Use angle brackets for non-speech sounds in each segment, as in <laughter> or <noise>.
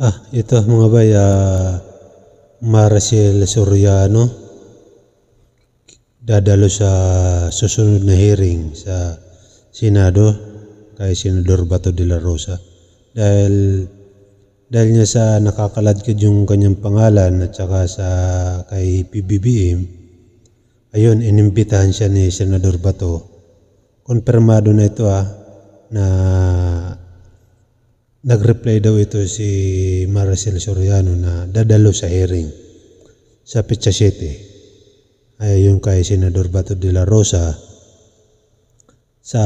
Ah, ito mga bay, uh, ah, Maricel Soriano dadalo sa susunod na hearing sa Senado kay Senador Bato de la Rosa dahil dahil niya sa nakakaladkad yung kanyang pangalan at saka sa kay PBBM ayun inimbitahan siya ni Senador Bato konfirmado na ito ah na Nag-reply daw ito si Maricel Soriano na dadalo sa hearing sa Pecha 7. Ay yung kay Senador Bato de la Rosa sa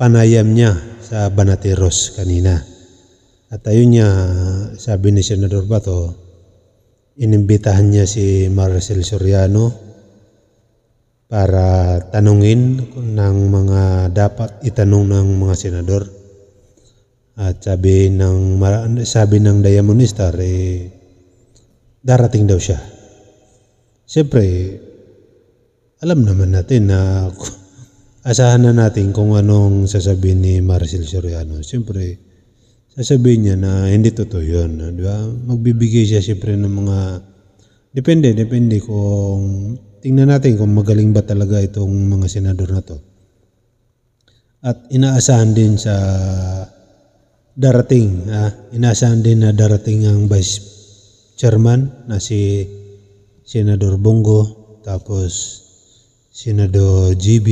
panayam niya sa Banateros kanina. At ayun niya, sabi ni Senador Bato, inimbitahan niya si Maricel Soriano para tanungin ng mga dapat itanong ng mga senador at sabi ng sabi ng Diamond Star eh darating daw siya. Siyempre, alam naman natin na <laughs> asahan na natin kung anong sasabihin ni Marcel Soriano. Siyempre, sasabihin niya na hindi totoo yun. Di ba? Magbibigay siya siyempre ng mga... Depende, depende kung... Tingnan natin kung magaling ba talaga itong mga senador na to. At inaasahan din sa darating, ah, inasahan din na darating ang Vice Chairman na si Senador Bongo, tapos Senador GB,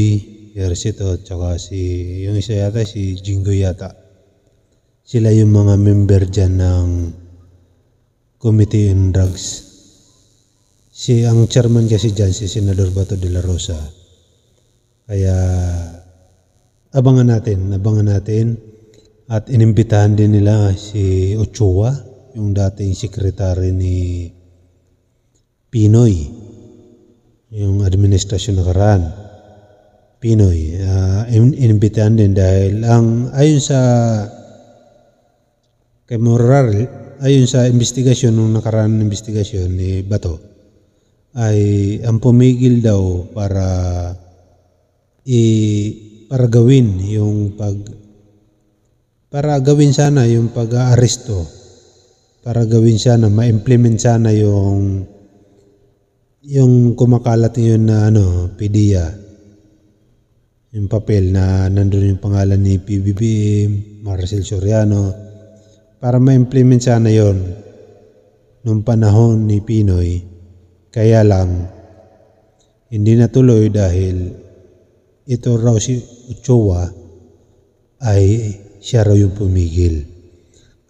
Yersito, tsaka si, yung isa yata, si Jingo yata. Sila yung mga member dyan ng Committee on Drugs. Si, ang chairman kasi dyan, si Senador Bato de la Rosa. Kaya, abangan natin, abangan natin at inimbitahan din nila si Ochoa, yung dating sekretary ni Pinoy, yung administrasyon nakaraan. Pinoy, uh, in- inimbitahan din dahil ang ayon sa kay Moral, ayon sa investigasyon nung nakaraan ng investigasyon ni Bato, ay ang pumigil daw para i para gawin yung pag para gawin sana yung pag-aaresto para gawin sana ma-implement sana yung yung kumakalat yun na ano PDEA yung papel na nandoon yung pangalan ni PBBM Marcel Soriano para ma-implement sana yon nung panahon ni Pinoy kaya lang hindi natuloy dahil ito raw si Ochoa ay siya raw yung pumigil.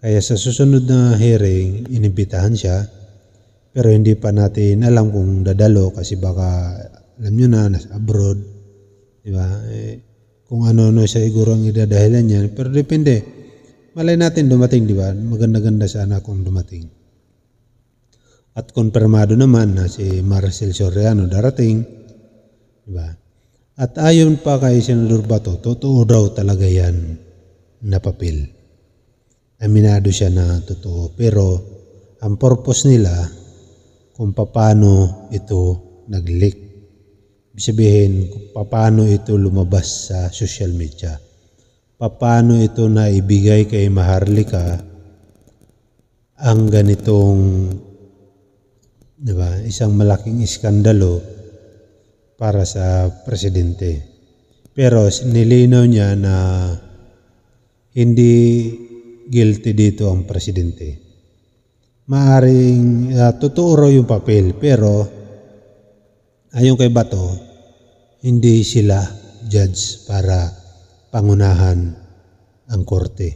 Kaya sa susunod na hearing, inibitahan siya pero hindi pa natin alam kung dadalo kasi baka alam nyo na nasa abroad di ba eh, kung ano-ano siya siguro ang idadahilan niya. pero depende malay natin dumating di ba maganda-ganda sana kung dumating at konfirmado naman na si Marcel Soriano darating di ba at ayon pa kay Senador Bato totoo raw talaga yan na papel. Aminado siya na totoo pero ang purpose nila kung paano ito nag-leak. Ibig sabihin, kung paano ito lumabas sa social media. Paano ito naibigay kay Maharlika ang ganitong di ba, isang malaking iskandalo para sa presidente. Pero nilinaw niya na hindi guilty dito ang presidente. Maaring uh, totoo raw yung papel pero ayon kay Bato, hindi sila judge para pangunahan ang korte.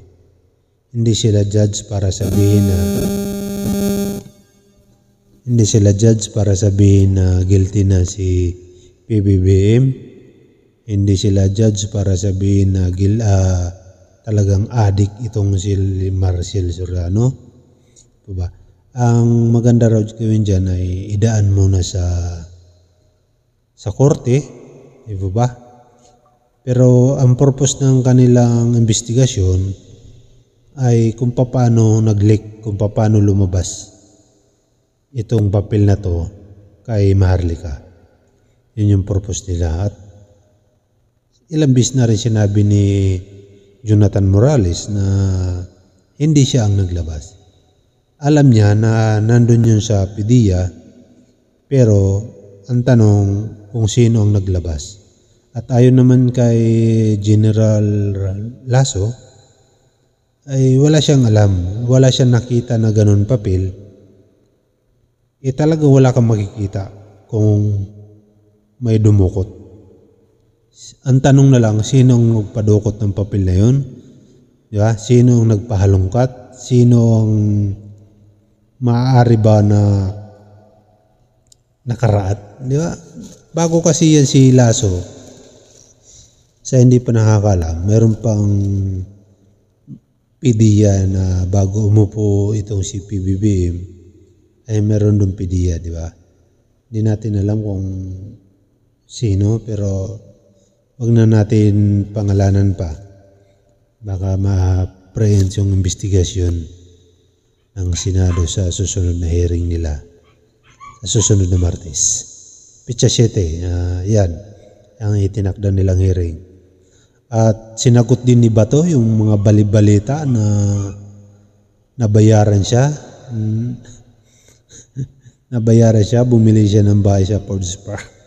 Hindi sila judge para sabihin na hindi sila judge para sabihin na guilty na si PBBM. Hindi sila judge para sabihin na guilty uh, ah, talagang adik itong si Marcel Serrano. Diba? Ang maganda raw gawin dyan ay idaan muna sa sa korte. Diba ba? Pero ang purpose ng kanilang investigasyon ay kung paano nag-leak, kung paano lumabas itong papel na to kay Maharlika. Yun yung purpose nila. At ilang bis na rin sinabi ni Jonathan Morales na hindi siya ang naglabas. Alam niya na nandun yun sa PDEA pero ang tanong kung sino ang naglabas. At ayon naman kay General Lasso ay wala siyang alam, wala siyang nakita na ganun papel. E eh, talaga wala kang makikita kung may dumukot ang tanong na lang, sinong nagpadukot ng papel na yun? Di ba? Sino ang nagpahalungkat? Sino ang maaari ba na nakaraat? Di ba? Bago kasi yan si Lasso, sa hindi pa nakakala, meron pang pidiya na bago umupo itong si PBBM, ay meron doon pidiya, di ba? Hindi natin alam kung sino, pero Huwag na natin pangalanan pa. Baka ma-prehens yung investigasyon ng Senado sa susunod na hearing nila. Sa susunod na Martes. Pitsa 7, uh, ah, yan. Ang itinakda nilang hearing. At sinagot din ni Bato yung mga balibalita na nabayaran siya. Hmm. <laughs> nabayaran siya, bumili siya ng bahay sa Fords Park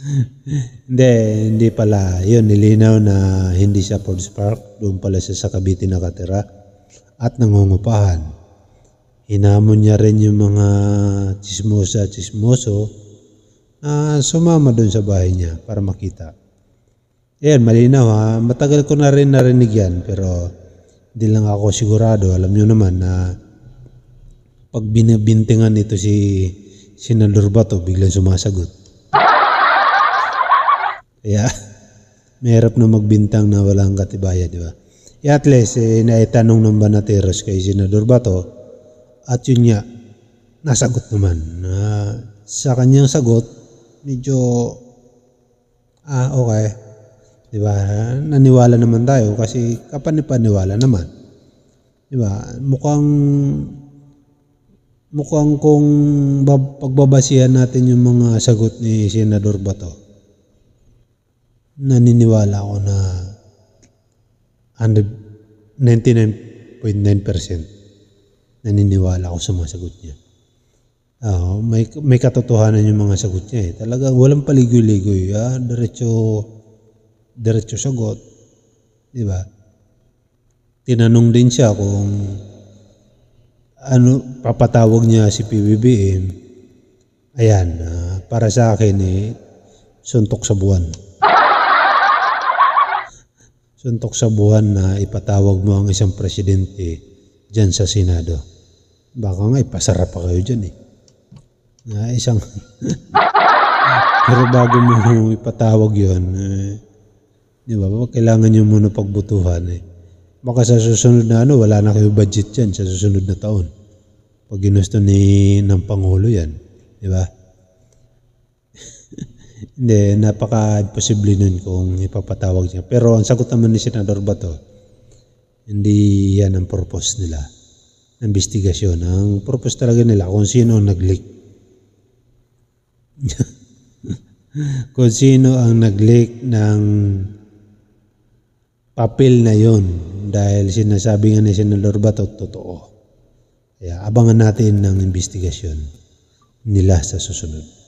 hindi, hindi pala. Yun, nilinaw na hindi siya Fords Park. Doon pala siya sa Cavite nakatira. At nangungupahan. Hinamon niya rin yung mga chismosa chismoso na sumama doon sa bahay niya para makita. Ayan, malinaw ha. Matagal ko na rin narinig yan pero hindi lang ako sigurado. Alam nyo naman na pag binibintingan nito si Senador Bato, biglang sumasagot. Kaya, mahirap na magbintang na walang katibaya, di ba? E at least, eh, naitanong ng Banateros kay Senador Bato, at yun niya, nasagot naman. Na uh, sa kanyang sagot, medyo, ah, okay. Di ba? Naniwala naman tayo kasi kapanipaniwala naman. Di ba? Mukhang mukhang kung pagbabasihan natin yung mga sagot ni Senador Bato naniniwala ako na 99.9% naniniwala ako sa mga sagot niya. Uh, may, may katotohanan yung mga sagot niya eh. Talaga walang paligoy-ligoy. Ah, diretso, diretso sagot. Di ba? Tinanong din siya kung ano papatawag niya si PBBM. Ayan, uh, para sa akin eh, suntok sa buwan suntok sa buwan na ipatawag mo ang isang presidente dyan sa Senado. Baka nga ipasara pa kayo dyan eh. Na isang... <laughs> Pero bago mo ipatawag yon eh, di ba, kailangan nyo muna pagbutuhan eh. Baka sa susunod na ano, wala na kayo budget yan sa susunod na taon. Pag ginusto ni ng Pangulo yan, di ba? Hindi, napaka-imposible nun kung ipapatawag niya. Pero ang sagot naman ni Senador Bato, hindi yan ang purpose nila. Investigasyon. Ang purpose talaga nila kung sino ang nag-leak. <laughs> kung sino ang nag-leak ng papel na yon dahil sinasabi nga ni Senador Bato, totoo. Kaya abangan natin ng investigasyon nila sa susunod.